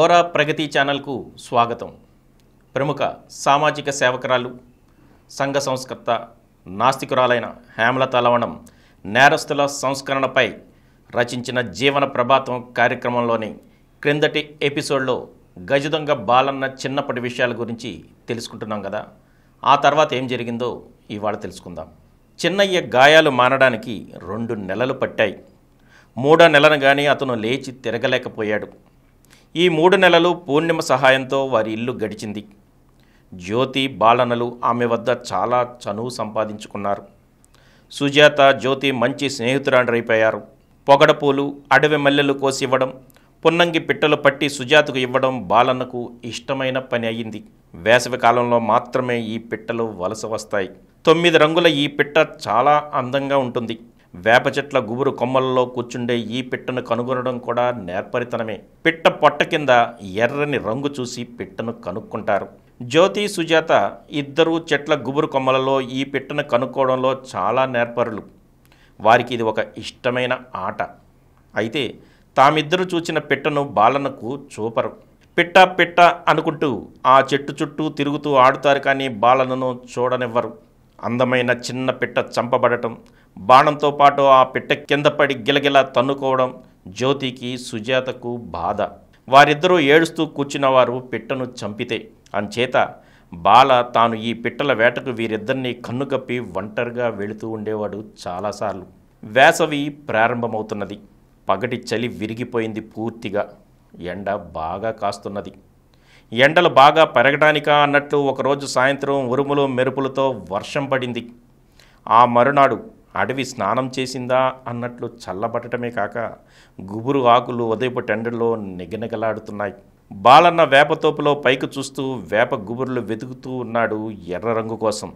గోరా ప్రగతి ఛానల్కు స్వాగతం ప్రముఖ సామాజిక సేవకురాలు సంఘ సంస్కర్త నాస్తికురాలైన హేమలత లవణం నేరస్తుల సంస్కరణపై రచించిన జీవన ప్రభాతం కార్యక్రమంలోని క్రిందటి ఎపిసోడ్లో గజదొంగ బాలన్న చిన్నప్పటి విషయాల గురించి తెలుసుకుంటున్నాం కదా ఆ తర్వాత ఏం జరిగిందో ఇవాళ తెలుసుకుందాం చిన్నయ్య గాయాలు మానడానికి రెండు నెలలు పట్టాయి మూడో నెలను కానీ అతను లేచి తిరగలేకపోయాడు ఈ మూడు నెలలు పూర్ణిమ సహాయంతో వారి ఇల్లు గడిచింది జ్యోతి బాలనలు ఆమె వద్ద చాలా చనువు సంపాదించుకున్నారు సుజాత జ్యోతి మంచి స్నేహితురాండ్రైపోయారు పొగడపూలు అడవి మల్లెలు కోసి ఇవ్వడం పున్నంగి పిట్టలు పట్టి సుజాతకు ఇవ్వడం బాలన్నకు ఇష్టమైన పని అయింది వేసవి కాలంలో మాత్రమే ఈ పిట్టలు వలస వస్తాయి తొమ్మిది రంగుల ఈ పిట్ట చాలా అందంగా ఉంటుంది వేప చెట్ల గుబురు కొమ్మల్లో కూర్చుండే ఈ పిట్టను కనుగొనడం కూడా నేర్పరితనమే పిట్ట పొట్ట కింద ఎర్రని రంగు చూసి పిట్టను కనుక్కుంటారు జ్యోతి సుజాత ఇద్దరు చెట్ల గుబురు కొమ్మలలో ఈ పిట్టను కనుక్కోవడంలో చాలా నేర్పరులు వారికి ఇది ఒక ఇష్టమైన ఆట అయితే తామిద్దరు చూసిన పిట్టను బాలనకు చూపరు పిట్ట పిట్ట అనుకుంటూ ఆ చెట్టు చుట్టూ తిరుగుతూ ఆడుతారు కానీ బాలనను చూడనివ్వరు అందమైన చిన్న పిట్ట చంపబడటం బాణంతో పాటు ఆ పిట్ట కింద పడి గిలగిలా తన్నుకోవడం జ్యోతికి సుజాతకు బాధ వారిద్దరూ ఏడుస్తూ కూర్చున్నవారు పిట్టను చంపితే అంచేత బాల తాను ఈ పిట్టల వేటకు వీరిద్దరినీ కన్నుగప్పి ఒంటరిగా వెళుతూ ఉండేవాడు చాలాసార్లు వేసవి ప్రారంభమవుతున్నది పగటి చలి విరిగిపోయింది పూర్తిగా ఎండ బాగా కాస్తున్నది ఎండలు బాగా పెరగడానిక అన్నట్లు ఒకరోజు సాయంత్రం ఉరుములు మెరుపులతో వర్షం పడింది ఆ మరునాడు అడవి స్నానం చేసిందా అన్నట్లు చల్లబడటమే కాక గుబురు ఆకులు ఉదయపు టెండల్లో నిగనిగలాడుతున్నాయి బాలన్న వేపతోపులో పైకి చూస్తూ వేప గుబురులు వెతుకుతూ ఉన్నాడు ఎర్ర రంగు కోసం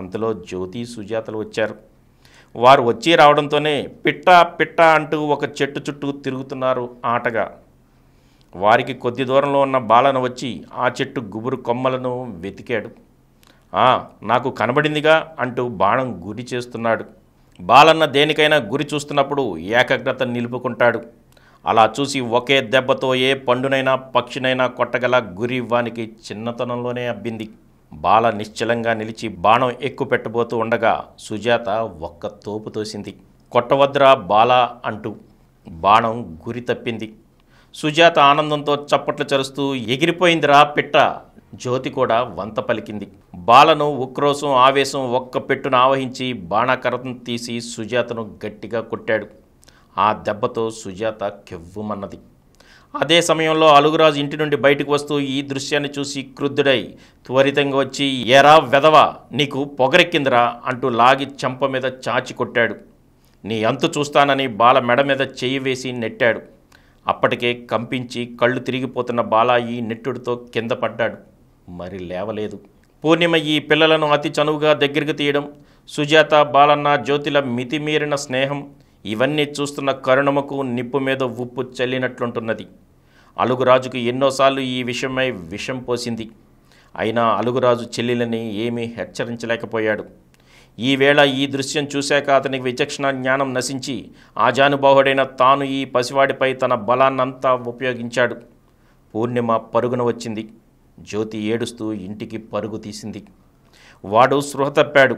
అంతలో జ్యోతి సుజాతలు వచ్చారు వారు వచ్చి రావడంతోనే పిట్ట పిట్ట అంటూ ఒక చెట్టు చుట్టూ తిరుగుతున్నారు ఆటగా వారికి కొద్ది దూరంలో ఉన్న బాలన వచ్చి ఆ చెట్టు గుబురు కొమ్మలను వెతికాడు నాకు కనబడిందిగా అంటూ బాణం గురి చేస్తున్నాడు బాలన్న దేనికైనా గురి చూస్తున్నప్పుడు ఏకాగ్రత నిలుపుకుంటాడు అలా చూసి ఒకే దెబ్బతో ఏ పండునైనా పక్షినైనా కొట్టగల గురి వానికి చిన్నతనంలోనే అబ్బింది బాల నిశ్చలంగా నిలిచి బాణం ఎక్కువ పెట్టబోతూ ఉండగా సుజాత ఒక్క తోపు తోసింది కొట్టవద్రా బాల అంటూ బాణం గురి తప్పింది సుజాత ఆనందంతో చప్పట్లు చరుస్తూ ఎగిరిపోయిందిరా పిట్ట జ్యోతి కూడా వంత పలికింది బాలను ఉక్రోసం ఆవేశం ఒక్క పెట్టున ఆవహించి బాణాకరతను తీసి సుజాతను గట్టిగా కొట్టాడు ఆ దెబ్బతో సుజాత కెవ్వుమన్నది అదే సమయంలో అలుగురాజు ఇంటి నుండి బయటకు వస్తూ ఈ దృశ్యాన్ని చూసి క్రుద్ధుడై త్వరితంగా వచ్చి ఎరా వెదవా నీకు పొగరెక్కిందిరా అంటూ లాగి చెంప మీద చాచి కొట్టాడు నీ అంతు చూస్తానని బాల మెడ మీద చేయి వేసి నెట్టాడు అప్పటికే కంపించి కళ్ళు తిరిగిపోతున్న బాల ఈ నెట్టుడితో కింద పడ్డాడు మరి లేవలేదు పూర్ణిమ ఈ పిల్లలను అతి చనువుగా దగ్గరికి తీయడం సుజాత బాలన్న జ్యోతిల మితిమీరిన స్నేహం ఇవన్నీ చూస్తున్న కరుణముకు నిప్పు మీద ఉప్పు చల్లినట్లుంటున్నది అలుగురాజుకు ఎన్నోసార్లు ఈ విషయమై విషం పోసింది అయినా అలుగురాజు చెల్లెలని ఏమీ హెచ్చరించలేకపోయాడు ఈవేళ ఈ దృశ్యం చూశాక అతనికి విచక్షణ జ్ఞానం నశించి ఆ తాను ఈ పసివాడిపై తన బలాన్నంతా ఉపయోగించాడు పూర్ణిమ పరుగున వచ్చింది జ్యోతి ఏడుస్తూ ఇంటికి పరుగు తీసింది వాడు స్పృహ తప్పాడు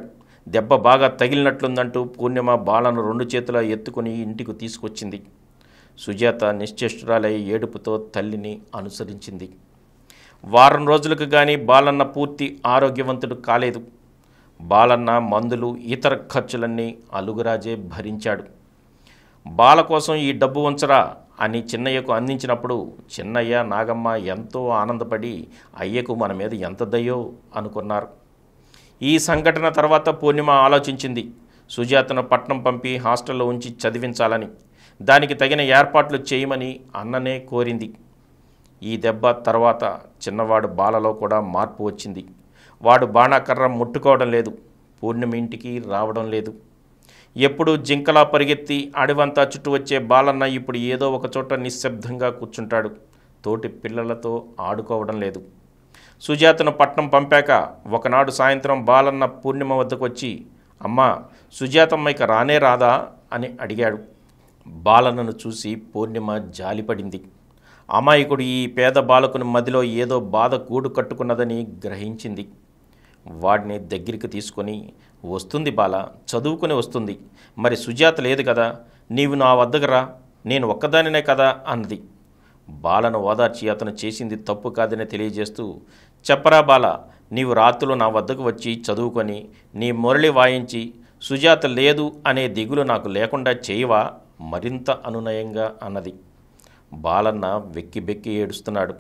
దెబ్బ బాగా తగిలినట్లుందంటూ పూర్ణిమ బాలను రెండు చేతుల ఎత్తుకుని ఇంటికి తీసుకొచ్చింది సుజాత నిశ్చేష్టురాలై ఏడుపుతో తల్లిని అనుసరించింది వారం రోజులకు కానీ బాలన్న పూర్తి ఆరోగ్యవంతుడు కాలేదు బాలన్న మందులు ఇతర ఖర్చులన్నీ అలుగురాజే భరించాడు బాల కోసం ఈ డబ్బు ఉంచరా అని చిన్నయ్యకు అందించినప్పుడు చిన్నయ్య నాగమ్మ ఎంతో ఆనందపడి అయ్యకు మన మీద ఎంత దయ్యో అనుకున్నారు ఈ సంఘటన తర్వాత పూర్ణిమ ఆలోచించింది సుజాతను పట్నం పంపి హాస్టల్లో ఉంచి చదివించాలని దానికి తగిన ఏర్పాట్లు చేయమని అన్ననే కోరింది ఈ దెబ్బ తర్వాత చిన్నవాడు బాలలో కూడా మార్పు వచ్చింది వాడు బాణాకర్ర ముట్టుకోవడం లేదు పూర్ణిమ ఇంటికి రావడం లేదు ఎప్పుడు జింకలా పరిగెత్తి అడవంతా చుట్టూ వచ్చే బాలన్న ఇప్పుడు ఏదో ఒక చోట నిశ్శబ్దంగా కూర్చుంటాడు తోటి పిల్లలతో ఆడుకోవడం లేదు సుజాతను పట్నం పంపాక ఒకనాడు సాయంత్రం బాలన్న పూర్ణిమ వద్దకు వచ్చి అమ్మా సుజాతమ్మ ఇక రానే రాదా అని అడిగాడు బాలన్నను చూసి పూర్ణిమ జాలిపడింది అమాయకుడు ఈ పేద బాలకుని మదిలో ఏదో బాధ కూడు కట్టుకున్నదని గ్రహించింది వాడిని దగ్గరికి తీసుకొని వస్తుంది బాల చదువుకుని వస్తుంది మరి సుజాత లేదు కదా నీవు నా వద్దకు రా నేను ఒక్కదానినే కదా అన్నది బాలను ఓదార్చి అతను చేసింది తప్పు కాదని తెలియజేస్తూ చెప్పరా బాల నీవు రాత్రులు నా వద్దకు వచ్చి చదువుకొని నీ మురళి వాయించి సుజాత లేదు అనే దిగులు నాకు లేకుండా చేయవా మరింత అనునయంగా అన్నది బాలన్న వెక్కి బెక్కి ఏడుస్తున్నాడు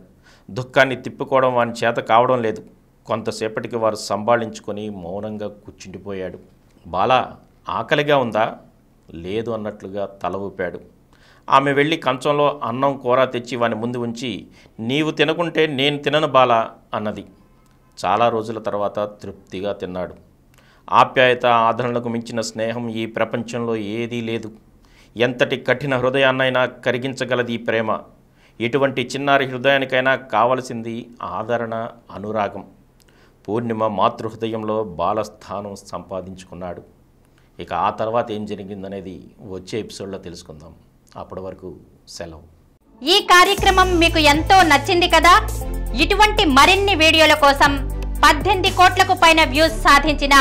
దుఃఖాన్ని తిప్పుకోవడం వాని చేత కావడం లేదు కొంతసేపటికి వారు సంభాళించుకొని మౌనంగా కూర్చుండిపోయాడు బాల ఆకలిగా ఉందా లేదు అన్నట్లుగా తల ఊపాడు ఆమె వెళ్ళి కంచంలో అన్నం కూర తెచ్చి వాని ముందు ఉంచి నీవు తినకుంటే నేను తినను బాల అన్నది చాలా రోజుల తర్వాత తృప్తిగా తిన్నాడు ఆప్యాయత ఆదరణలకు మించిన స్నేహం ఈ ప్రపంచంలో ఏదీ లేదు ఎంతటి కఠిన హృదయాన్నైనా కరిగించగలది ఈ ప్రేమ ఎటువంటి చిన్నారి హృదయానికైనా కావలసింది ఆదరణ అనురాగం పూర్ణిమ మాతృహృదయంలో బాలస్థానం సంపాదించుకున్నాడు ఇక ఆ తర్వాత ఏం జరిగిందనేది వచ్చే ఎపిసోడ్లో తెలుసుకుందాం అప్పటి వరకు సెలవు ఈ కార్యక్రమం మీకు ఎంతో నచ్చింది కదా ఇటువంటి మరిన్ని వీడియోల కోసం పద్దెనిమిది కోట్లకు పైన వ్యూస్ సాధించిన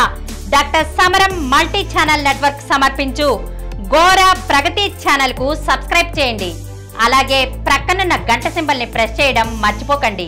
డాక్టర్ సమరం మల్టీ ఛానల్ నెట్వర్క్ సమర్పించు గోరా ప్రగతి ఛానల్కు సబ్స్క్రైబ్ చేయండి అలాగే ప్రక్కనున్న గంట సింబల్ని ప్రెస్ చేయడం మర్చిపోకండి